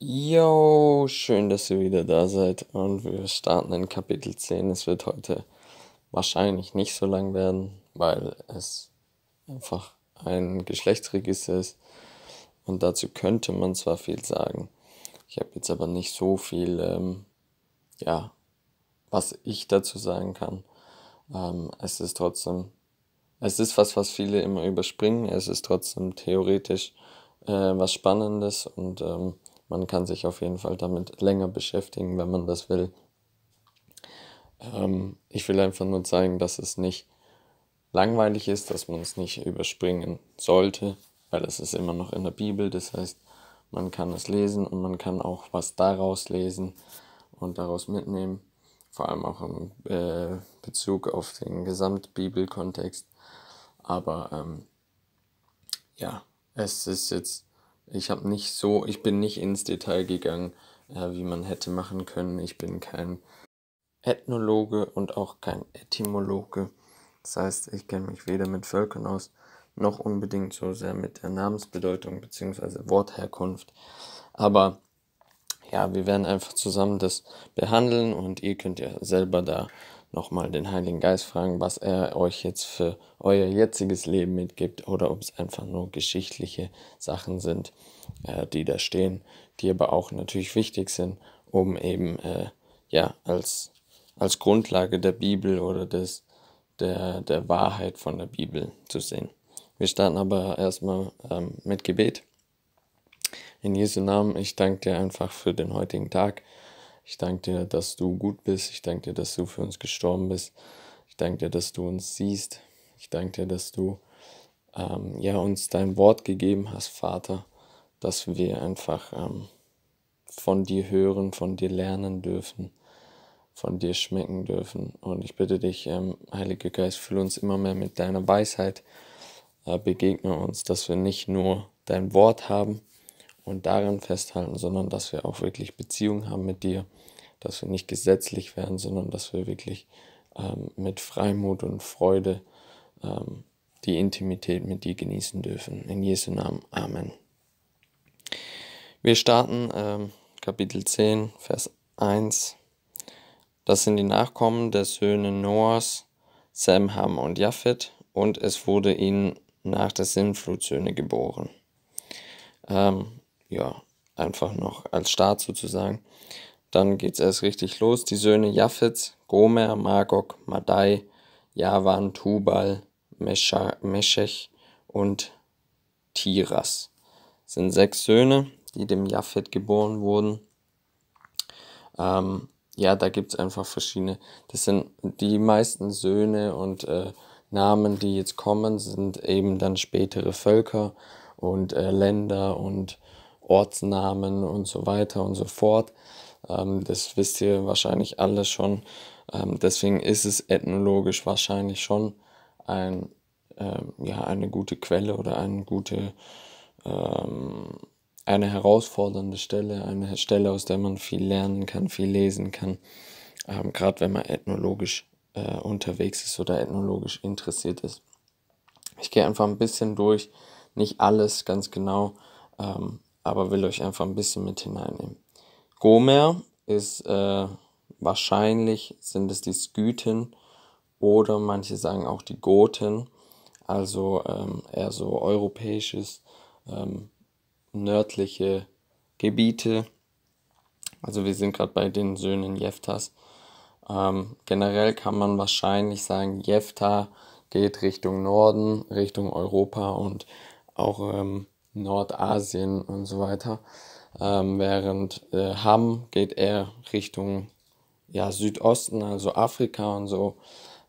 Jo, schön, dass ihr wieder da seid und wir starten in Kapitel 10. Es wird heute wahrscheinlich nicht so lang werden, weil es einfach ein Geschlechtsregister ist und dazu könnte man zwar viel sagen. Ich habe jetzt aber nicht so viel, ähm, ja, was ich dazu sagen kann. Ähm, es ist trotzdem, es ist was, was viele immer überspringen. Es ist trotzdem theoretisch äh, was Spannendes und ähm, man kann sich auf jeden Fall damit länger beschäftigen, wenn man das will. Ähm, ich will einfach nur zeigen, dass es nicht langweilig ist, dass man es nicht überspringen sollte, weil es ist immer noch in der Bibel. Das heißt, man kann es lesen und man kann auch was daraus lesen und daraus mitnehmen. Vor allem auch im äh, Bezug auf den Gesamtbibelkontext. Aber ähm, ja, es ist jetzt ich habe nicht so, ich bin nicht ins Detail gegangen, äh, wie man hätte machen können. Ich bin kein Ethnologe und auch kein Etymologe. Das heißt, ich kenne mich weder mit Völkern aus, noch unbedingt so sehr mit der Namensbedeutung bzw. Wortherkunft. Aber ja, wir werden einfach zusammen das behandeln und ihr könnt ja selber da nochmal den Heiligen Geist fragen, was er euch jetzt für euer jetziges Leben mitgibt oder ob es einfach nur geschichtliche Sachen sind, äh, die da stehen, die aber auch natürlich wichtig sind, um eben äh, ja als, als Grundlage der Bibel oder des, der, der Wahrheit von der Bibel zu sehen. Wir starten aber erstmal ähm, mit Gebet. In Jesu Namen, ich danke dir einfach für den heutigen Tag ich danke dir, dass du gut bist. Ich danke dir, dass du für uns gestorben bist. Ich danke dir, dass du uns siehst. Ich danke dir, dass du ähm, ja, uns dein Wort gegeben hast, Vater, dass wir einfach ähm, von dir hören, von dir lernen dürfen, von dir schmecken dürfen. Und ich bitte dich, ähm, Heiliger Geist, fülle uns immer mehr mit deiner Weisheit. Äh, begegne uns, dass wir nicht nur dein Wort haben und daran festhalten, sondern dass wir auch wirklich Beziehung haben mit dir dass wir nicht gesetzlich werden, sondern dass wir wirklich ähm, mit Freimut und Freude ähm, die Intimität mit dir genießen dürfen. In Jesu Namen. Amen. Wir starten ähm, Kapitel 10, Vers 1. Das sind die Nachkommen der Söhne Noahs, Sam, Ham und Japhet, und es wurde ihnen nach der Sinnflut Söhne geboren. Ähm, ja, einfach noch als Start sozusagen. Dann geht es erst richtig los. Die Söhne Japhets, Gomer, Magog, Madai, Javan, Tubal, Meshech und Tiras. Das sind sechs Söhne, die dem Japhet geboren wurden. Ähm, ja, da gibt es einfach verschiedene. Das sind die meisten Söhne und äh, Namen, die jetzt kommen, sind eben dann spätere Völker und äh, Länder und Ortsnamen und so weiter und so fort. Ähm, das wisst ihr wahrscheinlich alle schon. Ähm, deswegen ist es ethnologisch wahrscheinlich schon ein, ähm, ja, eine gute Quelle oder eine gute, ähm, eine herausfordernde Stelle, eine Stelle, aus der man viel lernen kann, viel lesen kann. Ähm, gerade wenn man ethnologisch äh, unterwegs ist oder ethnologisch interessiert ist. Ich gehe einfach ein bisschen durch, nicht alles ganz genau, ähm, aber will euch einfach ein bisschen mit hineinnehmen. Gomer ist äh, wahrscheinlich sind es die Skythen oder manche sagen auch die Goten, also ähm, eher so europäisches, ähm, nördliche Gebiete. Also wir sind gerade bei den Söhnen Jeftas. Ähm, generell kann man wahrscheinlich sagen, Jefta geht Richtung Norden, Richtung Europa und auch ähm, Nordasien und so weiter. Ähm, während äh, Ham geht eher Richtung ja, Südosten, also Afrika und so.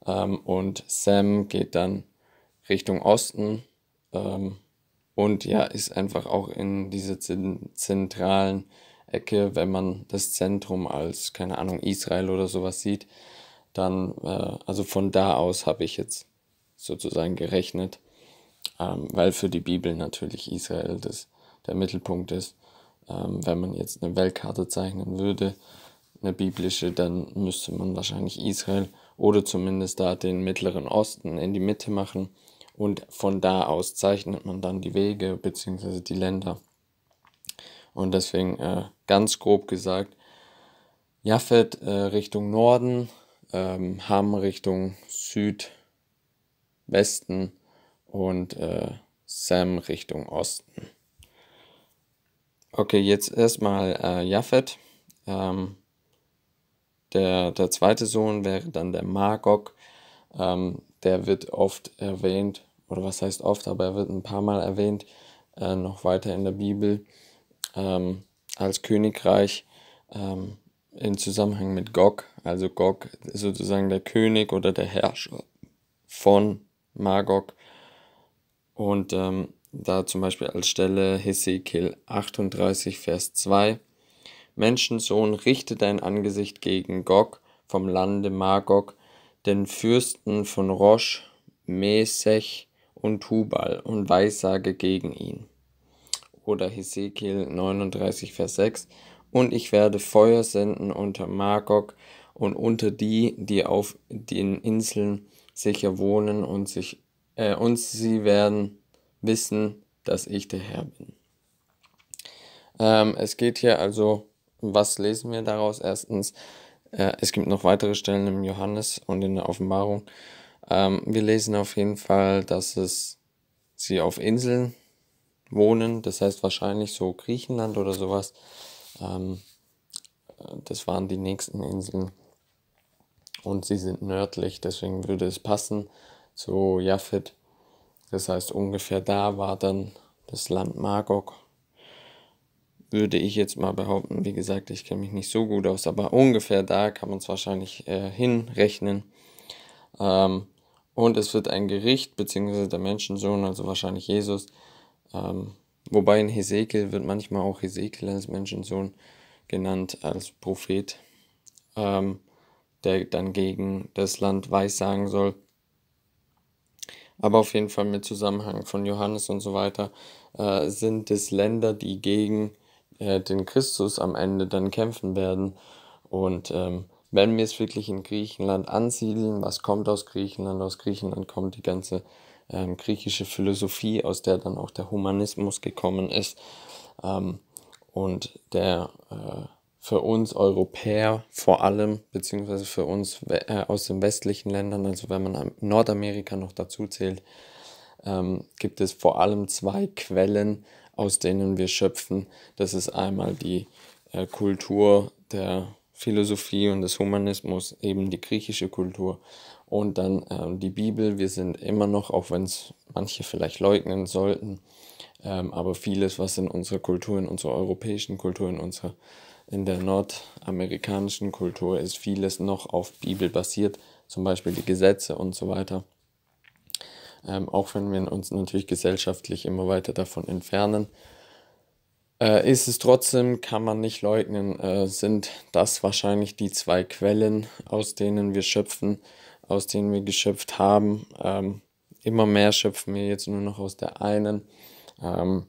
Ähm, und Sam geht dann Richtung Osten. Ähm, und ja, ist einfach auch in dieser zentralen Ecke, wenn man das Zentrum als, keine Ahnung, Israel oder sowas sieht, dann, äh, also von da aus habe ich jetzt sozusagen gerechnet, ähm, weil für die Bibel natürlich Israel das, der Mittelpunkt ist. Ähm, wenn man jetzt eine Weltkarte zeichnen würde, eine biblische, dann müsste man wahrscheinlich Israel oder zumindest da den Mittleren Osten in die Mitte machen und von da aus zeichnet man dann die Wege bzw. die Länder. Und deswegen äh, ganz grob gesagt, Jaffet äh, Richtung Norden, ähm, Ham Richtung Südwesten und äh, Sam Richtung Osten. Okay, jetzt erstmal äh, Japhet. Ähm, der, der zweite Sohn wäre dann der Magog. Ähm, der wird oft erwähnt, oder was heißt oft, aber er wird ein paar Mal erwähnt, äh, noch weiter in der Bibel, ähm, als Königreich ähm, in Zusammenhang mit Gog. Also Gog ist sozusagen der König oder der Herrscher von Magog. Und ähm, da zum Beispiel als Stelle Hesekiel 38, Vers 2, Menschensohn, richte dein Angesicht gegen Gog vom Lande Magog, den Fürsten von Rosch, Mesech und Tubal und weissage gegen ihn. Oder Hesekiel 39, Vers 6, und ich werde Feuer senden unter Magog und unter die, die auf den Inseln sicher wohnen und sich äh, und sie werden wissen, dass ich der Herr bin. Ähm, es geht hier also, was lesen wir daraus? Erstens, äh, es gibt noch weitere Stellen im Johannes und in der Offenbarung. Ähm, wir lesen auf jeden Fall, dass es sie auf Inseln wohnen, das heißt wahrscheinlich so Griechenland oder sowas. Ähm, das waren die nächsten Inseln. Und sie sind nördlich, deswegen würde es passen zu Jaffet das heißt, ungefähr da war dann das Land Magog. Würde ich jetzt mal behaupten, wie gesagt, ich kenne mich nicht so gut aus, aber ungefähr da kann man es wahrscheinlich äh, hinrechnen. Ähm, und es wird ein Gericht, beziehungsweise der Menschensohn, also wahrscheinlich Jesus. Ähm, wobei in Hesekiel wird manchmal auch Hesekiel als Menschensohn genannt, als Prophet, ähm, der dann gegen das Land Weissagen soll aber auf jeden Fall mit Zusammenhang von Johannes und so weiter, äh, sind es Länder, die gegen äh, den Christus am Ende dann kämpfen werden. Und ähm, wenn wir es wirklich in Griechenland ansiedeln, was kommt aus Griechenland? Aus Griechenland kommt die ganze ähm, griechische Philosophie, aus der dann auch der Humanismus gekommen ist ähm, und der äh, für uns Europäer vor allem, beziehungsweise für uns äh, aus den westlichen Ländern, also wenn man Nordamerika noch dazu zählt, ähm, gibt es vor allem zwei Quellen, aus denen wir schöpfen. Das ist einmal die äh, Kultur der Philosophie und des Humanismus, eben die griechische Kultur und dann ähm, die Bibel. Wir sind immer noch, auch wenn es manche vielleicht leugnen sollten, ähm, aber vieles, was in unserer Kultur, in unserer europäischen Kultur, in unserer in der nordamerikanischen Kultur ist vieles noch auf Bibel basiert, zum Beispiel die Gesetze und so weiter. Ähm, auch wenn wir uns natürlich gesellschaftlich immer weiter davon entfernen, äh, ist es trotzdem, kann man nicht leugnen, äh, sind das wahrscheinlich die zwei Quellen, aus denen wir schöpfen, aus denen wir geschöpft haben. Ähm, immer mehr schöpfen wir jetzt nur noch aus der einen ähm,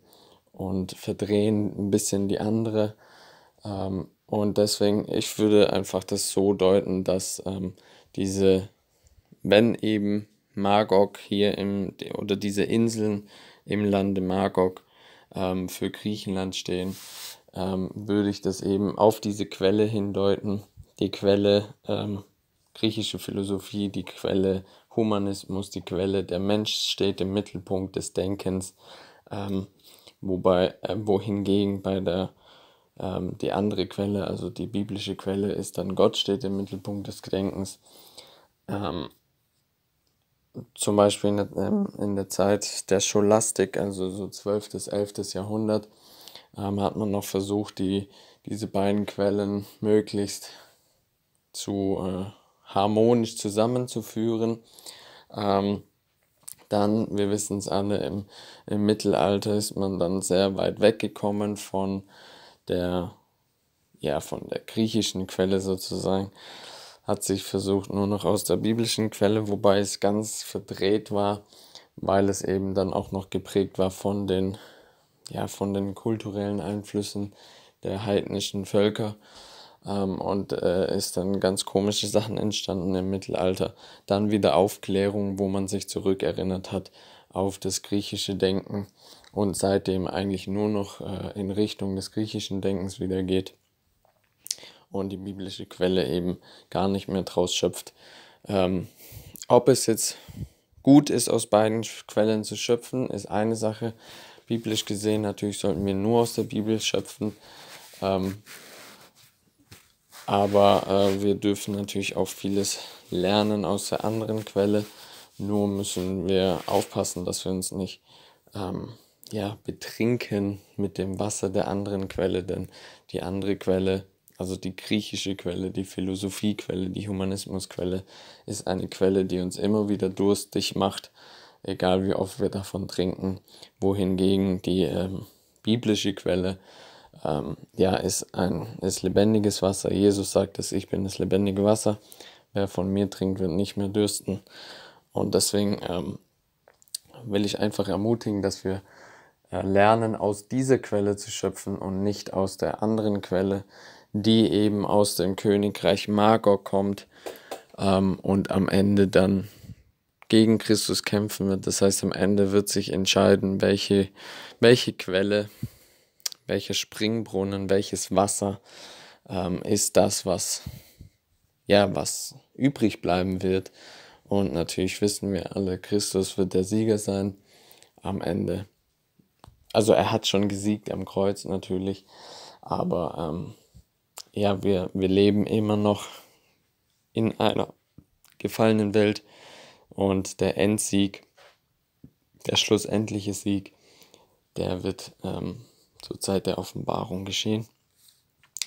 und verdrehen ein bisschen die andere. Ähm, und deswegen, ich würde einfach das so deuten, dass ähm, diese, wenn eben Magog hier im, oder diese Inseln im Lande Magog ähm, für Griechenland stehen, ähm, würde ich das eben auf diese Quelle hindeuten. Die Quelle ähm, griechische Philosophie, die Quelle Humanismus, die Quelle der Mensch steht im Mittelpunkt des Denkens. Ähm, wobei, äh, wohingegen bei der ähm, die andere Quelle, also die biblische Quelle, ist dann Gott steht im Mittelpunkt des Gedenkens. Ähm, zum Beispiel in der, ähm, in der, Zeit der Scholastik, also so 12. bis 11. Jahrhundert, ähm, hat man noch versucht, die, diese beiden Quellen möglichst zu äh, harmonisch zusammenzuführen. Ähm, dann, wir wissen es alle, im, im Mittelalter ist man dann sehr weit weggekommen von der, ja, von der griechischen Quelle sozusagen, hat sich versucht, nur noch aus der biblischen Quelle, wobei es ganz verdreht war, weil es eben dann auch noch geprägt war von den, ja, von den kulturellen Einflüssen der heidnischen Völker ähm, und äh, ist dann ganz komische Sachen entstanden im Mittelalter. Dann wieder Aufklärung, wo man sich zurückerinnert hat auf das griechische Denken und seitdem eigentlich nur noch äh, in Richtung des griechischen Denkens wieder geht und die biblische Quelle eben gar nicht mehr draus schöpft. Ähm, ob es jetzt gut ist, aus beiden Quellen zu schöpfen, ist eine Sache. Biblisch gesehen natürlich sollten wir nur aus der Bibel schöpfen. Ähm, aber äh, wir dürfen natürlich auch vieles lernen aus der anderen Quelle. Nur müssen wir aufpassen, dass wir uns nicht ähm, ja, betrinken mit dem Wasser der anderen Quelle, denn die andere Quelle, also die griechische Quelle, die Philosophiequelle, die Humanismusquelle, ist eine Quelle, die uns immer wieder durstig macht, egal wie oft wir davon trinken, wohingegen die ähm, biblische Quelle ähm, ja, ist, ein, ist lebendiges Wasser. Jesus sagt es, ich bin das lebendige Wasser. Wer von mir trinkt, wird nicht mehr dürsten. Und deswegen ähm, will ich einfach ermutigen, dass wir äh, lernen, aus dieser Quelle zu schöpfen und nicht aus der anderen Quelle, die eben aus dem Königreich Magor kommt ähm, und am Ende dann gegen Christus kämpfen wird. Das heißt, am Ende wird sich entscheiden, welche, welche Quelle welcher Springbrunnen, welches Wasser ähm, ist das, was, ja, was übrig bleiben wird. Und natürlich wissen wir alle, Christus wird der Sieger sein am Ende. Also er hat schon gesiegt am Kreuz natürlich, aber ähm, ja, wir, wir leben immer noch in einer gefallenen Welt und der Endsieg, der schlussendliche Sieg, der wird ähm, zur Zeit der Offenbarung geschehen.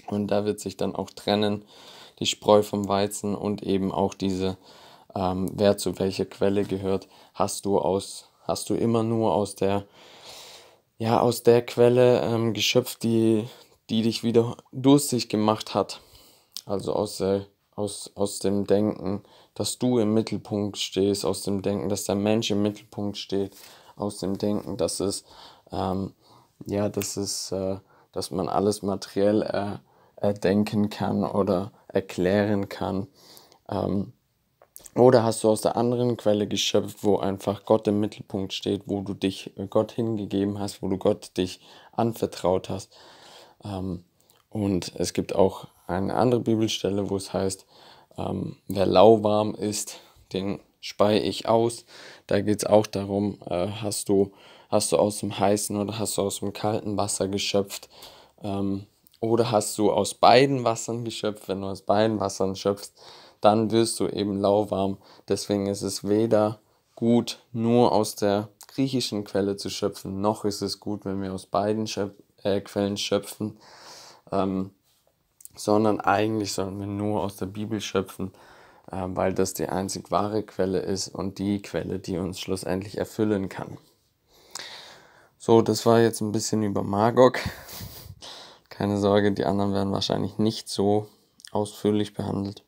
Und da wird sich dann auch trennen, die Spreu vom Weizen und eben auch diese, ähm, wer zu welcher Quelle gehört, hast du aus, hast du immer nur aus der, ja, aus der Quelle ähm, geschöpft, die, die dich wieder durstig gemacht hat. Also aus, äh, aus, aus dem Denken, dass du im Mittelpunkt stehst, aus dem Denken, dass der Mensch im Mittelpunkt steht, aus dem Denken, dass es ähm, ja, das ist, äh, dass man alles materiell äh, erdenken kann oder erklären kann. Ähm, oder hast du aus der anderen Quelle geschöpft, wo einfach Gott im Mittelpunkt steht, wo du dich äh, Gott hingegeben hast, wo du Gott dich anvertraut hast. Ähm, und es gibt auch eine andere Bibelstelle, wo es heißt, ähm, wer lauwarm ist, den spei ich aus. Da geht es auch darum, äh, hast du Hast du aus dem heißen oder hast du aus dem kalten Wasser geschöpft? Ähm, oder hast du aus beiden Wassern geschöpft? Wenn du aus beiden Wassern schöpfst, dann wirst du eben lauwarm. Deswegen ist es weder gut, nur aus der griechischen Quelle zu schöpfen, noch ist es gut, wenn wir aus beiden Schöp äh, Quellen schöpfen, ähm, sondern eigentlich sollten wir nur aus der Bibel schöpfen, äh, weil das die einzig wahre Quelle ist und die Quelle, die uns schlussendlich erfüllen kann. So, das war jetzt ein bisschen über Magog. Keine Sorge, die anderen werden wahrscheinlich nicht so ausführlich behandelt.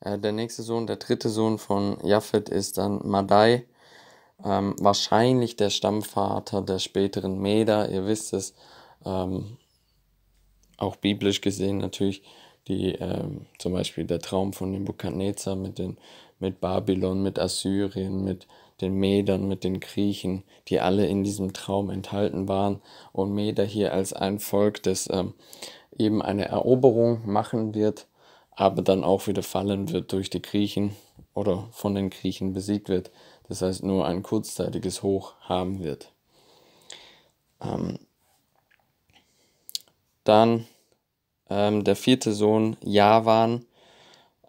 Äh, der nächste Sohn, der dritte Sohn von Japhet ist dann Madai. Ähm, wahrscheinlich der Stammvater der späteren Meda. Ihr wisst es, ähm, auch biblisch gesehen natürlich, die, ähm, zum Beispiel der Traum von Nebukadnezar mit, den, mit Babylon, mit Assyrien, mit den Medern, mit den Griechen, die alle in diesem Traum enthalten waren. Und Meder hier als ein Volk, das ähm, eben eine Eroberung machen wird, aber dann auch wieder fallen wird durch die Griechen oder von den Griechen besiegt wird. Das heißt, nur ein kurzzeitiges Hoch haben wird. Ähm, dann ähm, der vierte Sohn Javan.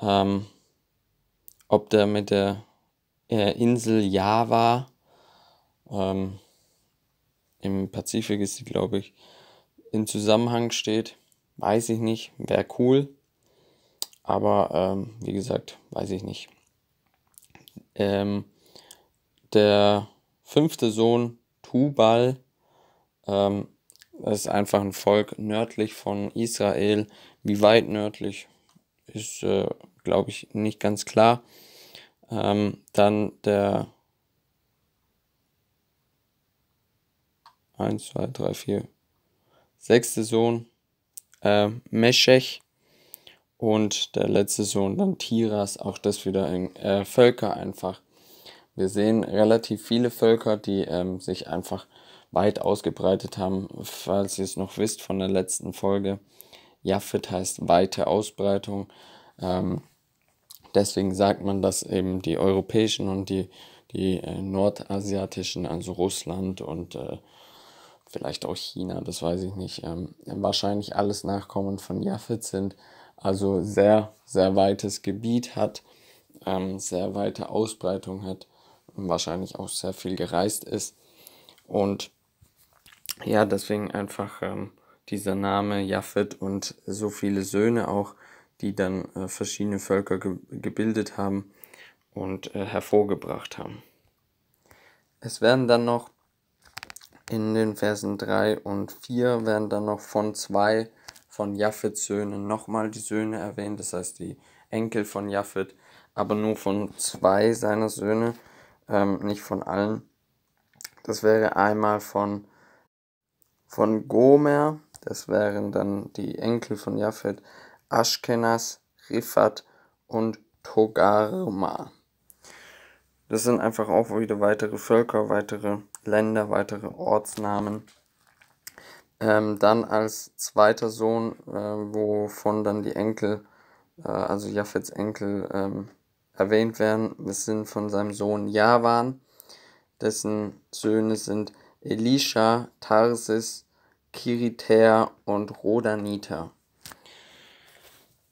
Ähm, ob der mit der äh, Insel Java. Ähm, Im Pazifik ist sie, glaube ich, im Zusammenhang steht. Weiß ich nicht, wäre cool. Aber ähm, wie gesagt, weiß ich nicht. Ähm, der fünfte Sohn, Tubal, ähm, ist einfach ein Volk nördlich von Israel. Wie weit nördlich ist, äh, glaube ich, nicht ganz klar. Ähm, dann der 1, 2, 3, 4, sechste Sohn äh, Meshech und der letzte Sohn dann Tiras, auch das wieder in äh, Völker einfach. Wir sehen relativ viele Völker, die ähm, sich einfach weit ausgebreitet haben. Falls ihr es noch wisst von der letzten Folge, Jaffet heißt weite Ausbreitung. Ähm, Deswegen sagt man, dass eben die europäischen und die, die äh, nordasiatischen, also Russland und äh, vielleicht auch China, das weiß ich nicht, ähm, wahrscheinlich alles Nachkommen von Japhet sind. Also sehr, sehr weites Gebiet hat, ähm, sehr weite Ausbreitung hat, wahrscheinlich auch sehr viel gereist ist. Und ja, deswegen einfach ähm, dieser Name Japhet und so viele Söhne auch die dann äh, verschiedene Völker ge gebildet haben und äh, hervorgebracht haben. Es werden dann noch in den Versen 3 und 4 werden dann noch von zwei von Japhets Söhnen nochmal die Söhne erwähnt, das heißt die Enkel von Japhet, aber nur von zwei seiner Söhne, ähm, nicht von allen. Das wäre einmal von, von Gomer, das wären dann die Enkel von Japhet, Ashkenaz, Rifat und Togarma. Das sind einfach auch wieder weitere Völker, weitere Länder, weitere Ortsnamen. Ähm, dann als zweiter Sohn, äh, wovon dann die Enkel, äh, also Japhets Enkel, ähm, erwähnt werden, das sind von seinem Sohn Javan, dessen Söhne sind Elisha, Tarsis, Kiritäer und Rodanita.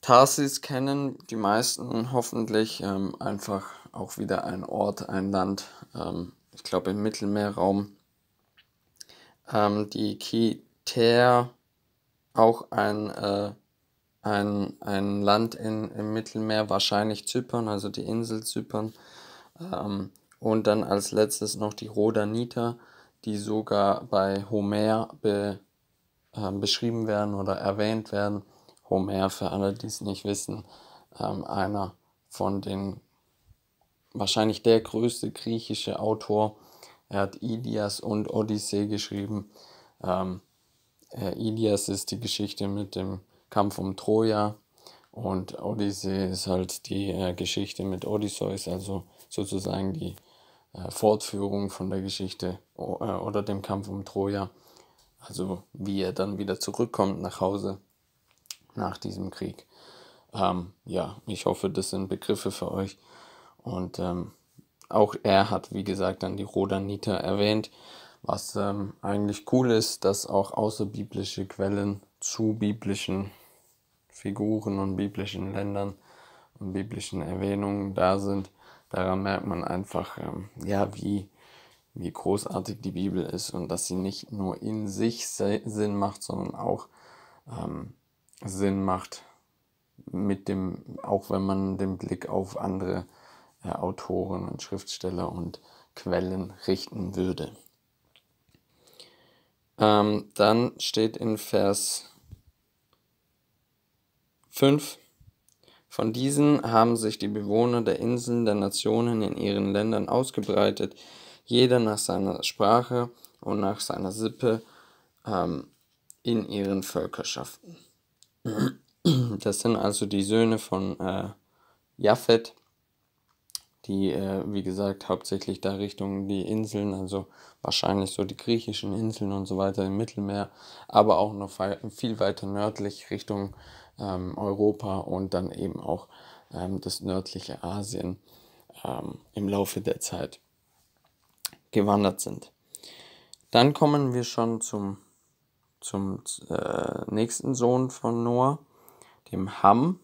Tarsis kennen die meisten hoffentlich ähm, einfach auch wieder ein Ort, ein Land, ähm, ich glaube im Mittelmeerraum. Ähm, die Kiter, auch ein, äh, ein, ein Land in, im Mittelmeer, wahrscheinlich Zypern, also die Insel Zypern. Ähm, und dann als letztes noch die Rodanita, die sogar bei Homer be, äh, beschrieben werden oder erwähnt werden Homer, für alle, die es nicht wissen, ähm, einer von den, wahrscheinlich der größte griechische Autor. Er hat Ilias und Odyssee geschrieben. Ähm, äh, Ilias ist die Geschichte mit dem Kampf um Troja und Odyssee ist halt die äh, Geschichte mit Odysseus, also sozusagen die äh, Fortführung von der Geschichte äh, oder dem Kampf um Troja. Also wie er dann wieder zurückkommt nach Hause nach diesem Krieg. Ähm, ja, ich hoffe, das sind Begriffe für euch. Und ähm, auch er hat, wie gesagt, dann die Rodanita erwähnt, was ähm, eigentlich cool ist, dass auch außerbiblische Quellen zu biblischen Figuren und biblischen Ländern und biblischen Erwähnungen da sind. Daran merkt man einfach, ähm, ja, wie, wie großartig die Bibel ist und dass sie nicht nur in sich Sinn macht, sondern auch ähm, Sinn macht, mit dem, auch wenn man den Blick auf andere äh, Autoren und Schriftsteller und Quellen richten würde. Ähm, dann steht in Vers 5, von diesen haben sich die Bewohner der Inseln der Nationen in ihren Ländern ausgebreitet, jeder nach seiner Sprache und nach seiner Sippe ähm, in ihren Völkerschaften. Das sind also die Söhne von äh, Japhet, die, äh, wie gesagt, hauptsächlich da Richtung die Inseln, also wahrscheinlich so die griechischen Inseln und so weiter im Mittelmeer, aber auch noch viel weiter nördlich Richtung ähm, Europa und dann eben auch ähm, das nördliche Asien ähm, im Laufe der Zeit gewandert sind. Dann kommen wir schon zum zum äh, nächsten Sohn von Noah, dem Ham.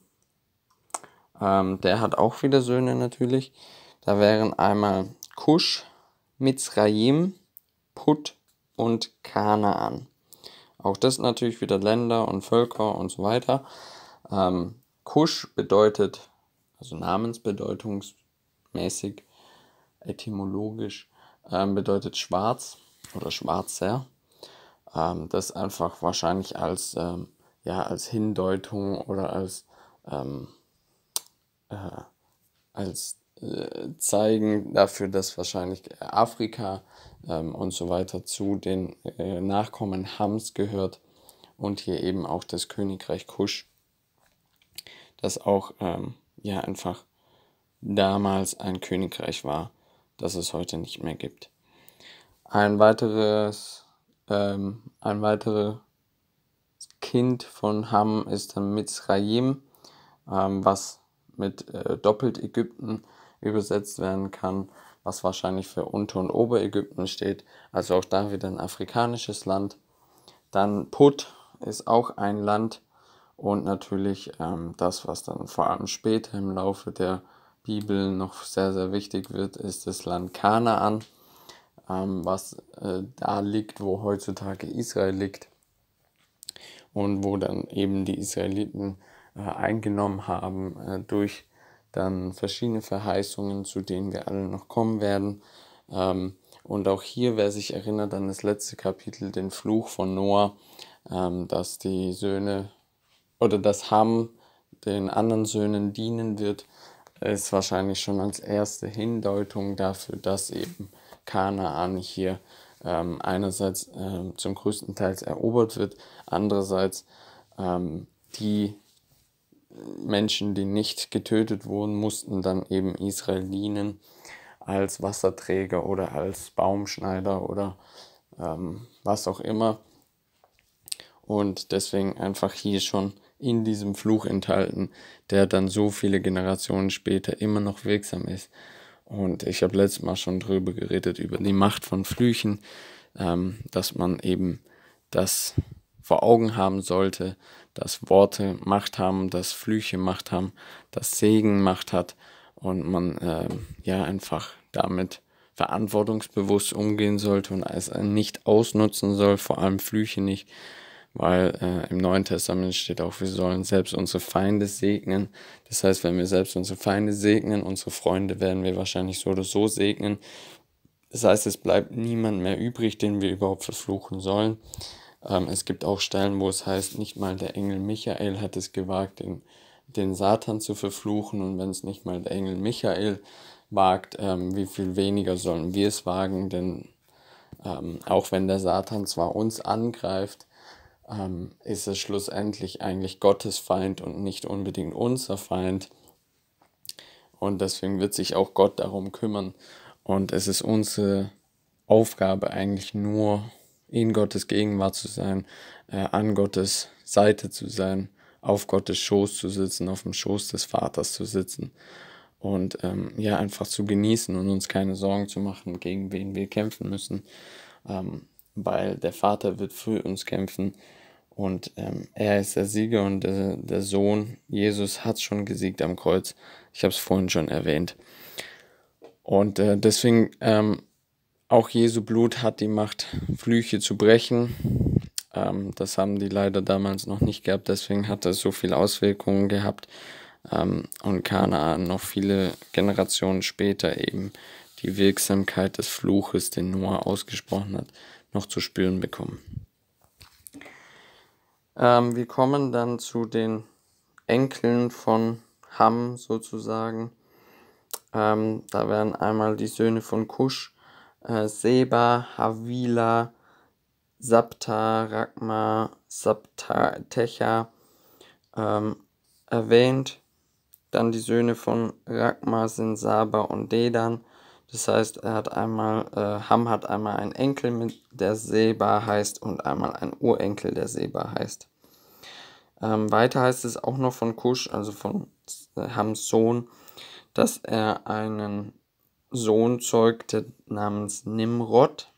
Ähm, der hat auch wieder Söhne natürlich. Da wären einmal Kusch, Mizraim, Put und Kanaan. Auch das natürlich wieder Länder und Völker und so weiter. Ähm, Kusch bedeutet, also namensbedeutungsmäßig, etymologisch, ähm, bedeutet schwarz oder schwarzer ähm, das einfach wahrscheinlich als, ähm, ja, als Hindeutung oder als, ähm, äh, als äh, Zeigen dafür, dass wahrscheinlich Afrika ähm, und so weiter zu den äh, Nachkommen Hams gehört und hier eben auch das Königreich Kusch, das auch ähm, ja einfach damals ein Königreich war, das es heute nicht mehr gibt. Ein weiteres ähm, ein weiteres Kind von Ham ist dann Mitzrayim, ähm, was mit äh, doppelt Ägypten übersetzt werden kann, was wahrscheinlich für Unter- und Oberägypten steht. Also auch da wieder ein afrikanisches Land. Dann Put ist auch ein Land und natürlich ähm, das, was dann vor allem später im Laufe der Bibel noch sehr, sehr wichtig wird, ist das Land Kanaan ähm, was äh, da liegt, wo heutzutage Israel liegt und wo dann eben die Israeliten äh, eingenommen haben äh, durch dann verschiedene Verheißungen, zu denen wir alle noch kommen werden. Ähm, und auch hier, wer sich erinnert an das letzte Kapitel, den Fluch von Noah, ähm, dass die Söhne oder dass Ham den anderen Söhnen dienen wird, ist wahrscheinlich schon als erste Hindeutung dafür, dass eben Kanaan hier ähm, einerseits äh, zum größten Teil erobert wird, andererseits ähm, die Menschen, die nicht getötet wurden, mussten dann eben Israel dienen als Wasserträger oder als Baumschneider oder ähm, was auch immer. Und deswegen einfach hier schon in diesem Fluch enthalten, der dann so viele Generationen später immer noch wirksam ist. Und ich habe letztes Mal schon drüber geredet, über die Macht von Flüchen, ähm, dass man eben das vor Augen haben sollte, dass Worte Macht haben, dass Flüche Macht haben, dass Segen Macht hat und man äh, ja einfach damit verantwortungsbewusst umgehen sollte und es nicht ausnutzen soll, vor allem Flüche nicht, weil äh, im Neuen Testament steht auch, wir sollen selbst unsere Feinde segnen. Das heißt, wenn wir selbst unsere Feinde segnen, unsere Freunde werden wir wahrscheinlich so oder so segnen. Das heißt, es bleibt niemand mehr übrig, den wir überhaupt verfluchen sollen. Ähm, es gibt auch Stellen, wo es heißt, nicht mal der Engel Michael hat es gewagt, den, den Satan zu verfluchen. Und wenn es nicht mal der Engel Michael wagt, ähm, wie viel weniger sollen wir es wagen? Denn ähm, auch wenn der Satan zwar uns angreift, ähm, ist es schlussendlich eigentlich Gottes Feind und nicht unbedingt unser Feind. Und deswegen wird sich auch Gott darum kümmern. Und es ist unsere Aufgabe eigentlich nur, in Gottes Gegenwart zu sein, äh, an Gottes Seite zu sein, auf Gottes Schoß zu sitzen, auf dem Schoß des Vaters zu sitzen und ähm, ja einfach zu genießen und uns keine Sorgen zu machen, gegen wen wir kämpfen müssen, ähm, weil der Vater wird für uns kämpfen und ähm, er ist der Sieger und äh, der Sohn Jesus hat schon gesiegt am Kreuz. Ich habe es vorhin schon erwähnt. Und äh, deswegen ähm, auch Jesu Blut hat die Macht, Flüche zu brechen. Ähm, das haben die leider damals noch nicht gehabt. Deswegen hat das so viele Auswirkungen gehabt. Ähm, und Kanaan noch viele Generationen später eben die Wirksamkeit des Fluches, den Noah ausgesprochen hat, noch zu spüren bekommen. Ähm, wir kommen dann zu den Enkeln von Ham sozusagen. Ähm, da werden einmal die Söhne von Kusch, äh, Seba, Havila, Sabta, Ragma, Sabta, Techa ähm, erwähnt. Dann die Söhne von Ragma sind Saba und Dedan. Das heißt, er hat einmal, äh, Ham hat einmal einen Enkel, mit, der Seba heißt, und einmal einen Urenkel, der Seba heißt. Ähm, weiter heißt es auch noch von Kusch, also von äh, Hams Sohn, dass er einen Sohn zeugte namens Nimrod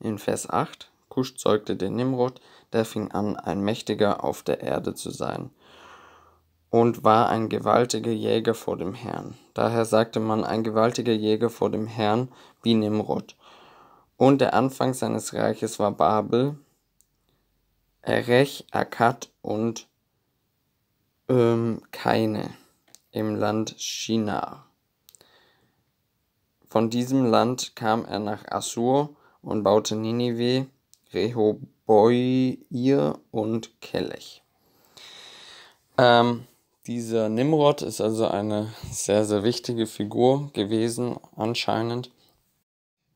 in Vers 8. Kusch zeugte den Nimrod, der fing an, ein Mächtiger auf der Erde zu sein und war ein gewaltiger Jäger vor dem Herrn. Daher sagte man ein gewaltiger Jäger vor dem Herrn wie Nimrod. Und der Anfang seines Reiches war Babel, Erech, Akkad und ähm, Keine im Land Shinar. Von diesem Land kam er nach Assur und baute Ninive, Rehoboir und Kelech. Ähm, dieser Nimrod ist also eine sehr, sehr wichtige Figur gewesen, anscheinend.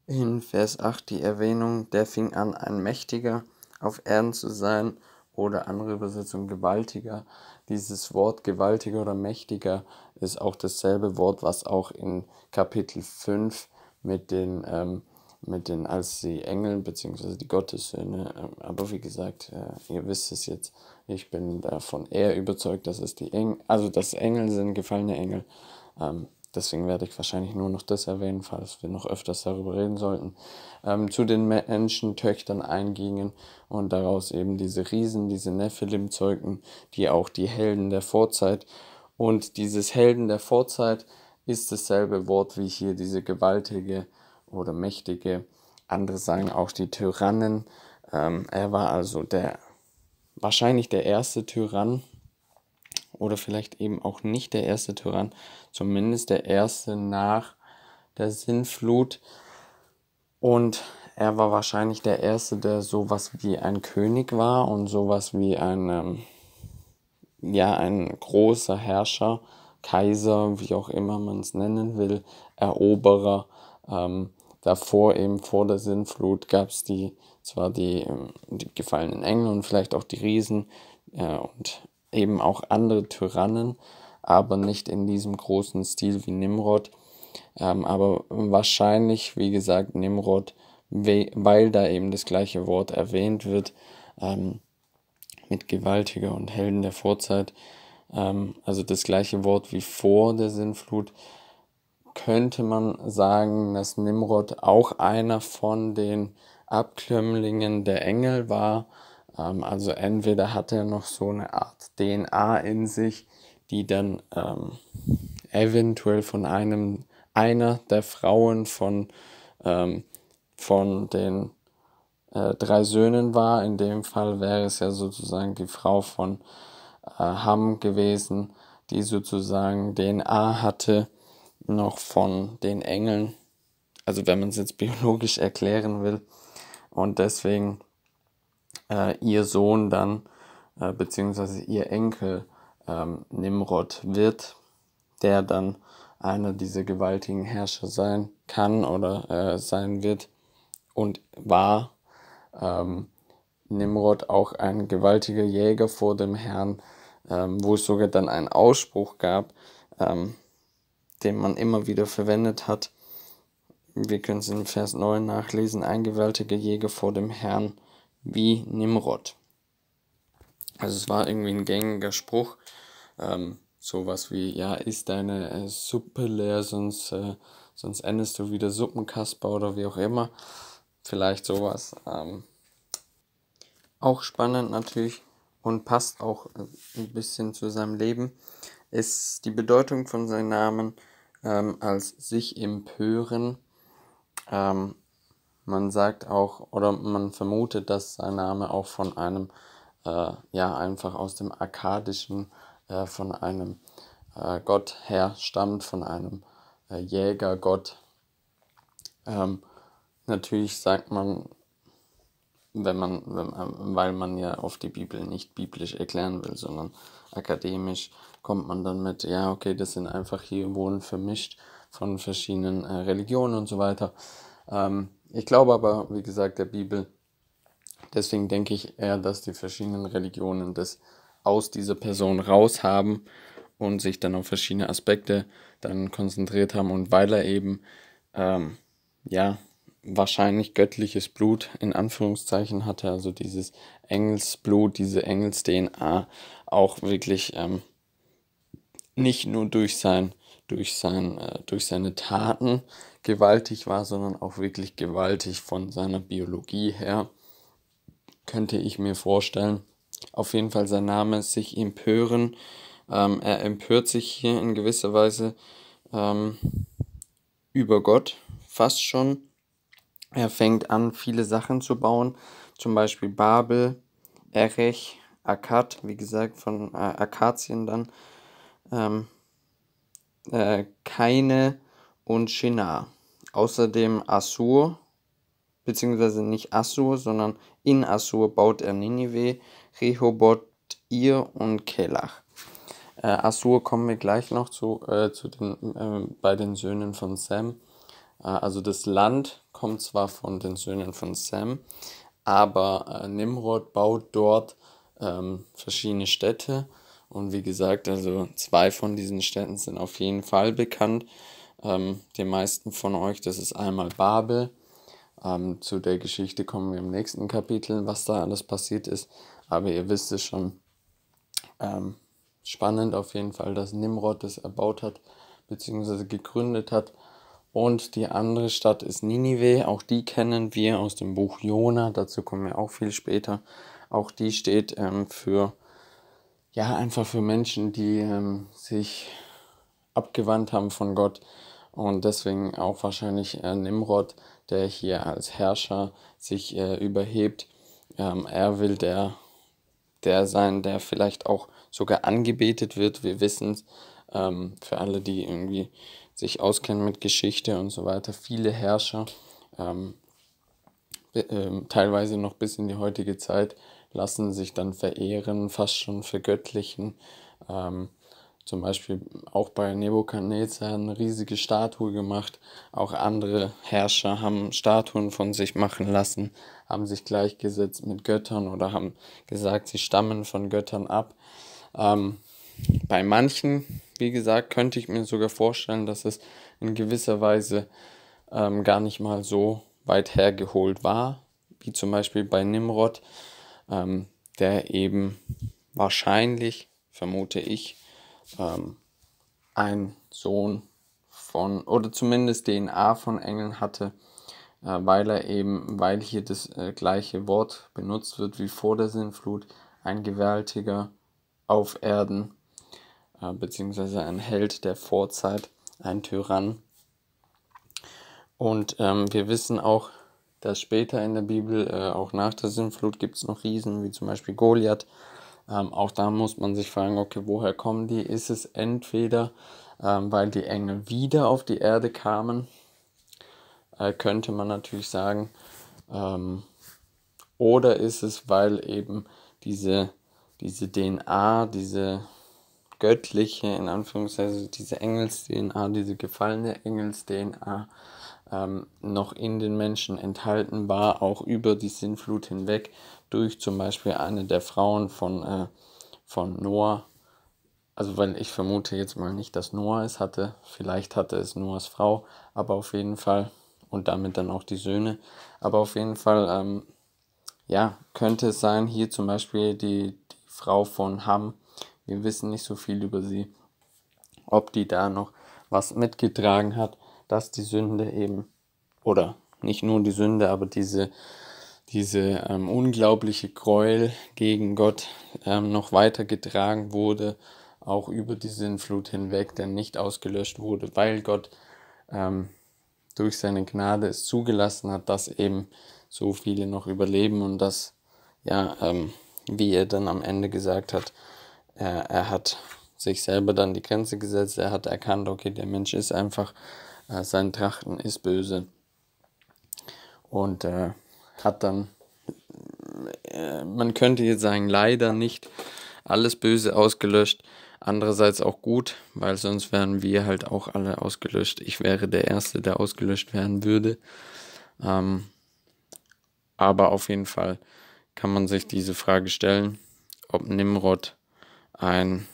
In Vers 8 die Erwähnung, der fing an, ein Mächtiger auf Erden zu sein oder andere Übersetzung gewaltiger. Dieses Wort gewaltiger oder mächtiger ist auch dasselbe Wort, was auch in Kapitel 5 mit den, ähm, mit den als die Engeln bzw. die Gottessöhne, äh, aber wie gesagt, äh, ihr wisst es jetzt, ich bin davon eher überzeugt, dass es die Engel, also dass Engel sind, gefallene Engel. Ähm, deswegen werde ich wahrscheinlich nur noch das erwähnen, falls wir noch öfters darüber reden sollten. Ähm, zu den Menschentöchtern eingingen und daraus eben diese Riesen, diese Nephilim zeugten, die auch die Helden der Vorzeit. Und dieses Helden der Vorzeit ist dasselbe Wort wie hier diese gewaltige oder mächtige. Andere sagen auch die Tyrannen. Ähm, er war also der wahrscheinlich der erste Tyrann oder vielleicht eben auch nicht der erste Tyrann, zumindest der erste nach der Sinnflut. Und er war wahrscheinlich der erste, der sowas wie ein König war und sowas wie ein, ähm, ja, ein großer Herrscher, Kaiser, wie auch immer man es nennen will, Eroberer. Ähm, davor eben vor der Sinnflut gab es die zwar die, ähm, die gefallenen Engel und vielleicht auch die Riesen äh, und eben auch andere Tyrannen, aber nicht in diesem großen Stil wie Nimrod. Ähm, aber wahrscheinlich, wie gesagt, Nimrod, weil da eben das gleiche Wort erwähnt wird, ähm, mit Gewaltiger und Helden der Vorzeit, ähm, also das gleiche Wort wie vor der Sinnflut, könnte man sagen, dass Nimrod auch einer von den Abkömmlingen der Engel war. Ähm, also entweder hat er noch so eine Art DNA in sich, die dann ähm, eventuell von einem einer der Frauen von, ähm, von den äh, drei Söhnen war. In dem Fall wäre es ja sozusagen die Frau von äh, Ham gewesen, die sozusagen DNA hatte, noch von den Engeln. Also wenn man es jetzt biologisch erklären will und deswegen äh, ihr Sohn dann, äh, beziehungsweise ihr Enkel ähm, Nimrod wird, der dann einer dieser gewaltigen Herrscher sein kann oder äh, sein wird und war. Ähm, Nimrod auch ein gewaltiger Jäger vor dem Herrn, ähm, wo es sogar dann einen Ausspruch gab, ähm, den man immer wieder verwendet hat wir können es in Vers 9 nachlesen, ein gewaltiger Jäger vor dem Herrn wie Nimrod. Also es war irgendwie ein gängiger Spruch, ähm, sowas wie, ja, ist deine äh, Suppe leer, sonst, äh, sonst endest du wieder Suppenkasper oder wie auch immer. Vielleicht sowas. Ähm. Auch spannend natürlich und passt auch äh, ein bisschen zu seinem Leben, ist die Bedeutung von seinem Namen ähm, als sich empören ähm, man sagt auch oder man vermutet, dass sein Name auch von einem, äh, ja, einfach aus dem Akkadischen, äh, von einem äh, Gott stammt, von einem äh, Jägergott. Ähm, natürlich sagt man, wenn man, wenn, äh, weil man ja oft die Bibel nicht biblisch erklären will, sondern akademisch, kommt man dann mit, ja, okay, das sind einfach hier Wohnen vermischt von verschiedenen äh, Religionen und so weiter. Ähm, ich glaube aber, wie gesagt, der Bibel. Deswegen denke ich eher, dass die verschiedenen Religionen das aus dieser Person raus haben und sich dann auf verschiedene Aspekte dann konzentriert haben. Und weil er eben, ähm, ja, wahrscheinlich göttliches Blut in Anführungszeichen hatte, also dieses Engelsblut, diese Engels-DNA auch wirklich ähm, nicht nur durch sein durch, sein, äh, durch seine Taten gewaltig war, sondern auch wirklich gewaltig von seiner Biologie her, könnte ich mir vorstellen. Auf jeden Fall sein Name sich empören. Ähm, er empört sich hier in gewisser Weise ähm, über Gott, fast schon. Er fängt an, viele Sachen zu bauen, zum Beispiel Babel, Erech, Akkad, wie gesagt, von äh, Akazien dann. Ähm, äh, Keine und Shinar. Außerdem Assur, beziehungsweise nicht Assur, sondern in Assur baut er Ninive, Rehoboth, Ir und Kelach. Äh, Assur kommen wir gleich noch zu, äh, zu den, äh, bei den Söhnen von Sam. Äh, also das Land kommt zwar von den Söhnen von Sam, aber äh, Nimrod baut dort ähm, verschiedene Städte und wie gesagt, also zwei von diesen Städten sind auf jeden Fall bekannt. Ähm, den meisten von euch, das ist einmal Babel. Ähm, zu der Geschichte kommen wir im nächsten Kapitel, was da alles passiert ist. Aber ihr wisst es schon. Ähm, spannend auf jeden Fall, dass Nimrod das erbaut hat bzw. gegründet hat. Und die andere Stadt ist Ninive. Auch die kennen wir aus dem Buch Jona. Dazu kommen wir auch viel später. Auch die steht ähm, für ja, einfach für Menschen, die ähm, sich abgewandt haben von Gott und deswegen auch wahrscheinlich äh, Nimrod, der hier als Herrscher sich äh, überhebt. Ähm, er will der, der sein, der vielleicht auch sogar angebetet wird, wir wissen es. Ähm, für alle, die irgendwie sich auskennen mit Geschichte und so weiter, viele Herrscher, ähm, ähm teilweise noch bis in die heutige Zeit, lassen sich dann verehren, fast schon vergöttlichen. Ähm, zum Beispiel auch bei Nebukadnezar eine riesige Statue gemacht. Auch andere Herrscher haben Statuen von sich machen lassen, haben sich gleichgesetzt mit Göttern oder haben gesagt, sie stammen von Göttern ab. Ähm, bei manchen, wie gesagt, könnte ich mir sogar vorstellen, dass es in gewisser Weise ähm, gar nicht mal so weit hergeholt war, wie zum Beispiel bei Nimrod ähm, der eben wahrscheinlich, vermute ich, ähm, ein Sohn von, oder zumindest DNA von Engeln hatte, äh, weil er eben, weil hier das äh, gleiche Wort benutzt wird wie vor der Sinnflut, ein gewaltiger auf Erden, äh, beziehungsweise ein Held der Vorzeit, ein Tyrann. Und ähm, wir wissen auch, dass später in der Bibel, äh, auch nach der Sintflut, gibt es noch Riesen, wie zum Beispiel Goliath. Ähm, auch da muss man sich fragen, okay, woher kommen die? Ist es entweder, ähm, weil die Engel wieder auf die Erde kamen, äh, könnte man natürlich sagen, ähm, oder ist es, weil eben diese, diese DNA, diese göttliche, in Anführungszeichen, diese Engels-DNA, diese gefallene Engels-DNA, ähm, noch in den Menschen enthalten war, auch über die Sinnflut hinweg, durch zum Beispiel eine der Frauen von, äh, von Noah. Also weil ich vermute jetzt mal nicht, dass Noah es hatte, vielleicht hatte es Noahs Frau, aber auf jeden Fall, und damit dann auch die Söhne, aber auf jeden Fall, ähm, ja, könnte es sein, hier zum Beispiel die, die Frau von Ham, wir wissen nicht so viel über sie, ob die da noch was mitgetragen hat dass die Sünde eben, oder nicht nur die Sünde, aber diese, diese ähm, unglaubliche Gräuel gegen Gott ähm, noch weiter getragen wurde, auch über die Sinnflut hinweg, denn nicht ausgelöscht wurde, weil Gott ähm, durch seine Gnade es zugelassen hat, dass eben so viele noch überleben und dass, ja, ähm, wie er dann am Ende gesagt hat, äh, er hat sich selber dann die Grenze gesetzt, er hat erkannt, okay, der Mensch ist einfach äh, sein Trachten ist böse. Und äh, hat dann, äh, man könnte jetzt sagen, leider nicht alles Böse ausgelöscht. Andererseits auch gut, weil sonst wären wir halt auch alle ausgelöscht. Ich wäre der Erste, der ausgelöscht werden würde. Ähm, aber auf jeden Fall kann man sich diese Frage stellen, ob Nimrod ein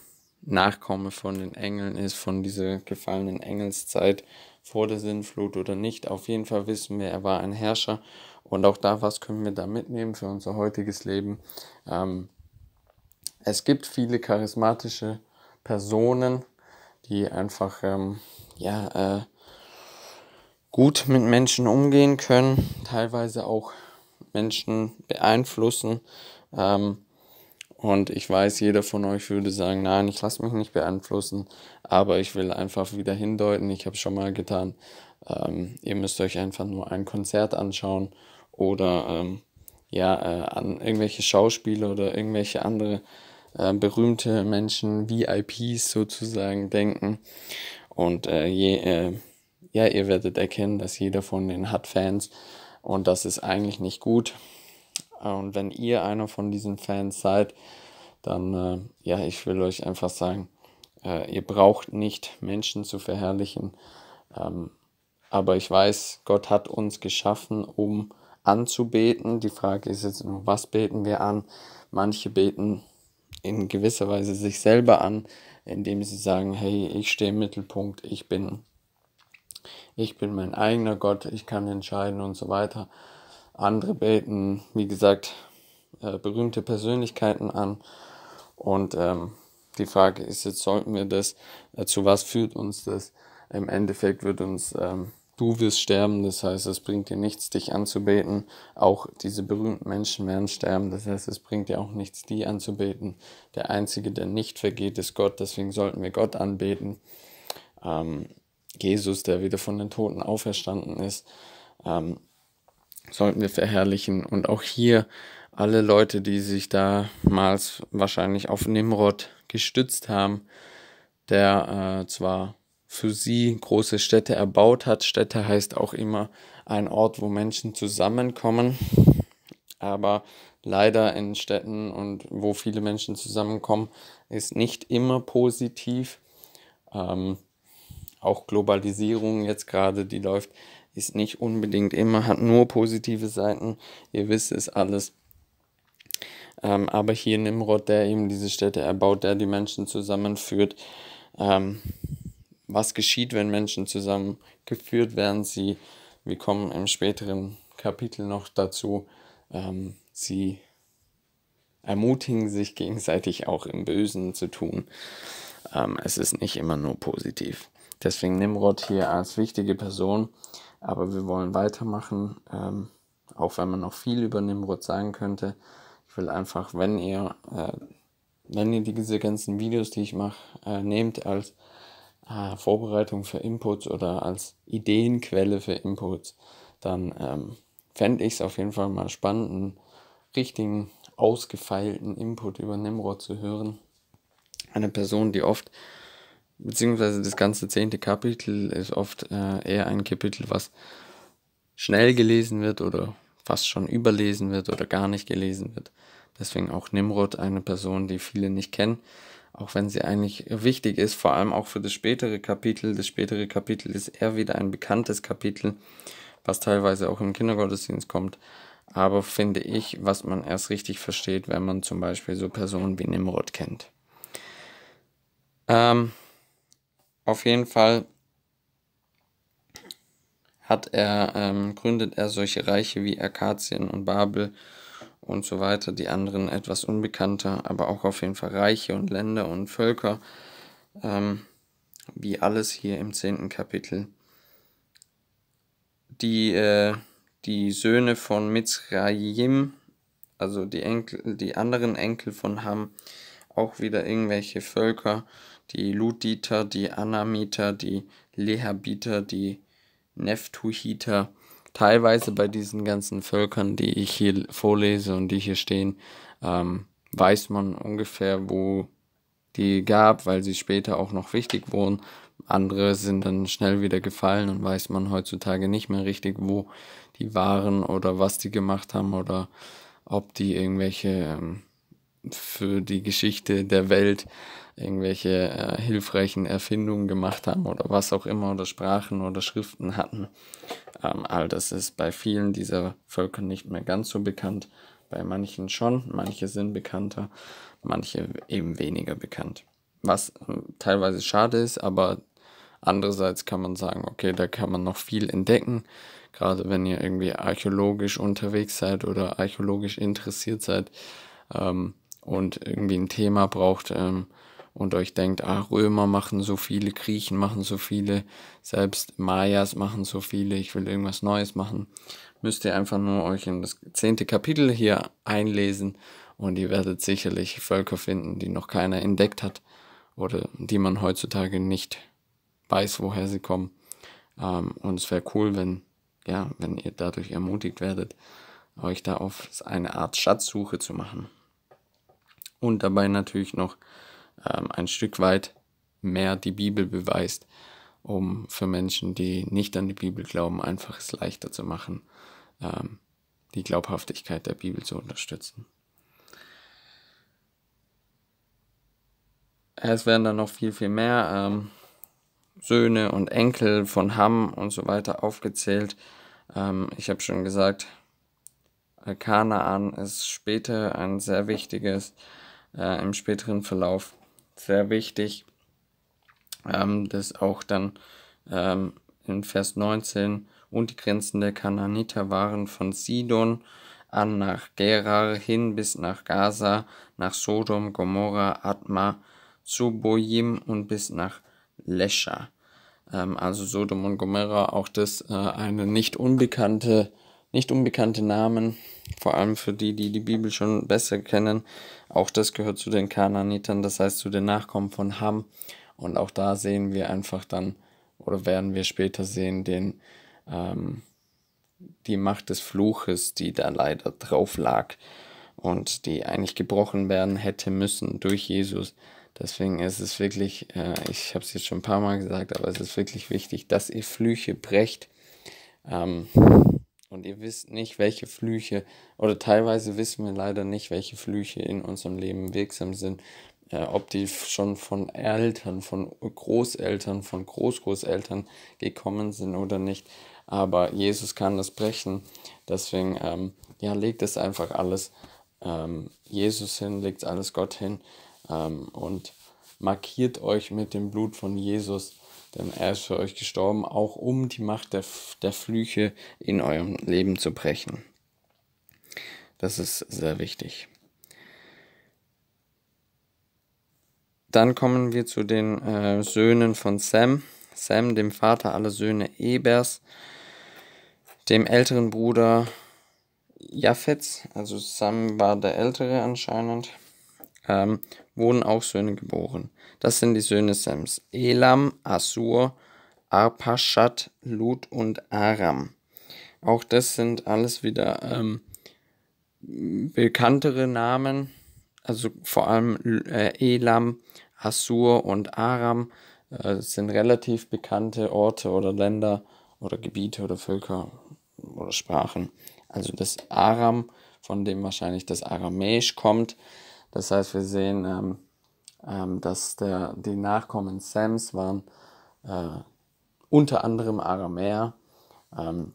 Nachkomme von den Engeln ist, von dieser gefallenen Engelszeit vor der Sinnflut oder nicht. Auf jeden Fall wissen wir, er war ein Herrscher. Und auch da, was können wir da mitnehmen für unser heutiges Leben? Ähm, es gibt viele charismatische Personen, die einfach ähm, ja, äh, gut mit Menschen umgehen können, teilweise auch Menschen beeinflussen. Ähm, und ich weiß, jeder von euch würde sagen, nein, ich lasse mich nicht beeinflussen. Aber ich will einfach wieder hindeuten, ich habe es schon mal getan, ähm, ihr müsst euch einfach nur ein Konzert anschauen oder ähm, ja, äh, an irgendwelche Schauspieler oder irgendwelche andere äh, berühmte Menschen, VIPs sozusagen, denken. Und äh, je, äh, ja, ihr werdet erkennen, dass jeder von denen hat Fans und das ist eigentlich nicht gut. Und wenn ihr einer von diesen Fans seid, dann, äh, ja, ich will euch einfach sagen, äh, ihr braucht nicht Menschen zu verherrlichen. Ähm, aber ich weiß, Gott hat uns geschaffen, um anzubeten. Die Frage ist jetzt, was beten wir an? Manche beten in gewisser Weise sich selber an, indem sie sagen, hey, ich stehe im Mittelpunkt, ich bin, ich bin mein eigener Gott, ich kann entscheiden und so weiter. Andere beten, wie gesagt, äh, berühmte Persönlichkeiten an und ähm, die Frage ist jetzt, sollten wir das, äh, zu was führt uns das? Im Endeffekt wird uns, ähm, du wirst sterben, das heißt, es bringt dir nichts, dich anzubeten. Auch diese berühmten Menschen werden sterben, das heißt, es bringt dir auch nichts, die anzubeten. Der Einzige, der nicht vergeht, ist Gott, deswegen sollten wir Gott anbeten. Ähm, Jesus, der wieder von den Toten auferstanden ist, ähm, sollten wir verherrlichen. Und auch hier alle Leute, die sich damals wahrscheinlich auf Nimrod gestützt haben, der äh, zwar für sie große Städte erbaut hat. Städte heißt auch immer ein Ort, wo Menschen zusammenkommen, aber leider in Städten und wo viele Menschen zusammenkommen, ist nicht immer positiv. Ähm, auch Globalisierung jetzt gerade, die läuft, ist nicht unbedingt immer, hat nur positive Seiten. Ihr wisst es alles. Ähm, aber hier Nimrod, der eben diese Städte erbaut, der die Menschen zusammenführt. Ähm, was geschieht, wenn Menschen zusammengeführt werden? Sie, wir kommen im späteren Kapitel noch dazu, ähm, sie ermutigen sich gegenseitig auch im Bösen zu tun. Ähm, es ist nicht immer nur positiv. Deswegen Nimrod hier als wichtige Person. Aber wir wollen weitermachen, ähm, auch wenn man noch viel über Nimrod sagen könnte. Ich will einfach, wenn ihr, äh, wenn ihr diese ganzen Videos, die ich mache, äh, nehmt als äh, Vorbereitung für Inputs oder als Ideenquelle für Inputs, dann ähm, fände ich es auf jeden Fall mal spannend, einen richtigen, ausgefeilten Input über Nimrod zu hören. Eine Person, die oft beziehungsweise das ganze zehnte Kapitel ist oft äh, eher ein Kapitel, was schnell gelesen wird oder fast schon überlesen wird oder gar nicht gelesen wird. Deswegen auch Nimrod eine Person, die viele nicht kennen, auch wenn sie eigentlich wichtig ist, vor allem auch für das spätere Kapitel. Das spätere Kapitel ist eher wieder ein bekanntes Kapitel, was teilweise auch im Kindergottesdienst kommt. Aber finde ich, was man erst richtig versteht, wenn man zum Beispiel so Personen wie Nimrod kennt. Ähm, auf jeden Fall hat er, ähm, gründet er solche Reiche wie Akazien und Babel und so weiter, die anderen etwas unbekannter, aber auch auf jeden Fall Reiche und Länder und Völker, ähm, wie alles hier im 10. Kapitel. Die, äh, die Söhne von Mitzrayim, also die, Enkel, die anderen Enkel von Ham, auch wieder irgendwelche Völker, die Luditer, die Anamiter, die Lehabiter, die Neftuhiter teilweise bei diesen ganzen Völkern, die ich hier vorlese und die hier stehen, ähm, weiß man ungefähr, wo die gab, weil sie später auch noch wichtig wurden. Andere sind dann schnell wieder gefallen und weiß man heutzutage nicht mehr richtig, wo die waren oder was die gemacht haben oder ob die irgendwelche ähm, für die Geschichte der Welt irgendwelche äh, hilfreichen Erfindungen gemacht haben oder was auch immer oder Sprachen oder Schriften hatten. Ähm, all das ist bei vielen dieser Völker nicht mehr ganz so bekannt, bei manchen schon, manche sind bekannter, manche eben weniger bekannt. Was äh, teilweise schade ist, aber andererseits kann man sagen, okay, da kann man noch viel entdecken, gerade wenn ihr irgendwie archäologisch unterwegs seid oder archäologisch interessiert seid ähm, und irgendwie ein Thema braucht. Ähm, und euch denkt, ah, Römer machen so viele, Griechen machen so viele, selbst Mayas machen so viele, ich will irgendwas Neues machen, müsst ihr einfach nur euch in das zehnte Kapitel hier einlesen und ihr werdet sicherlich Völker finden, die noch keiner entdeckt hat oder die man heutzutage nicht weiß, woher sie kommen. Ähm, und es wäre cool, wenn, ja, wenn ihr dadurch ermutigt werdet, euch da auf eine Art Schatzsuche zu machen. Und dabei natürlich noch ähm, ein Stück weit mehr die Bibel beweist, um für Menschen, die nicht an die Bibel glauben, einfach es leichter zu machen, ähm, die Glaubhaftigkeit der Bibel zu unterstützen. Es werden dann noch viel, viel mehr ähm, Söhne und Enkel von Ham und so weiter aufgezählt. Ähm, ich habe schon gesagt, Kanaan ist später ein sehr wichtiges äh, im späteren Verlauf sehr wichtig, ähm, dass auch dann ähm, in Vers 19 und die Grenzen der Kananiter waren von Sidon an nach Gerar hin bis nach Gaza, nach Sodom, Gomorra, Atma, Zubojim und bis nach Lescha. Ähm, also Sodom und Gomorra, auch das äh, eine nicht unbekannte nicht unbekannte Namen, vor allem für die, die die Bibel schon besser kennen. Auch das gehört zu den Kanaanitern, das heißt zu den Nachkommen von Ham. Und auch da sehen wir einfach dann, oder werden wir später sehen, den, ähm, die Macht des Fluches, die da leider drauf lag und die eigentlich gebrochen werden hätte müssen durch Jesus. Deswegen ist es wirklich, äh, ich habe es jetzt schon ein paar Mal gesagt, aber es ist wirklich wichtig, dass ihr Flüche brecht. Ähm, und ihr wisst nicht, welche Flüche, oder teilweise wissen wir leider nicht, welche Flüche in unserem Leben wirksam sind. Äh, ob die schon von Eltern, von Großeltern, von Großgroßeltern gekommen sind oder nicht. Aber Jesus kann das brechen. Deswegen, ähm, ja, legt es einfach alles ähm, Jesus hin, legt alles Gott hin ähm, und markiert euch mit dem Blut von Jesus denn er ist für euch gestorben, auch um die Macht der, der Flüche in eurem Leben zu brechen. Das ist sehr wichtig. Dann kommen wir zu den äh, Söhnen von Sam. Sam, dem Vater aller Söhne Ebers, dem älteren Bruder Japhets, also Sam war der ältere anscheinend, ähm, wurden auch Söhne geboren. Das sind die Söhne Sems: Elam, Assur, Arpaschat, Lut und Aram. Auch das sind alles wieder ähm, bekanntere Namen, also vor allem äh, Elam, Assur und Aram äh, sind relativ bekannte Orte oder Länder oder Gebiete oder Völker oder Sprachen. Also das Aram, von dem wahrscheinlich das Aramäisch kommt, das heißt, wir sehen, ähm, ähm, dass der, die Nachkommen Sams waren äh, unter anderem Aramäer. Ähm,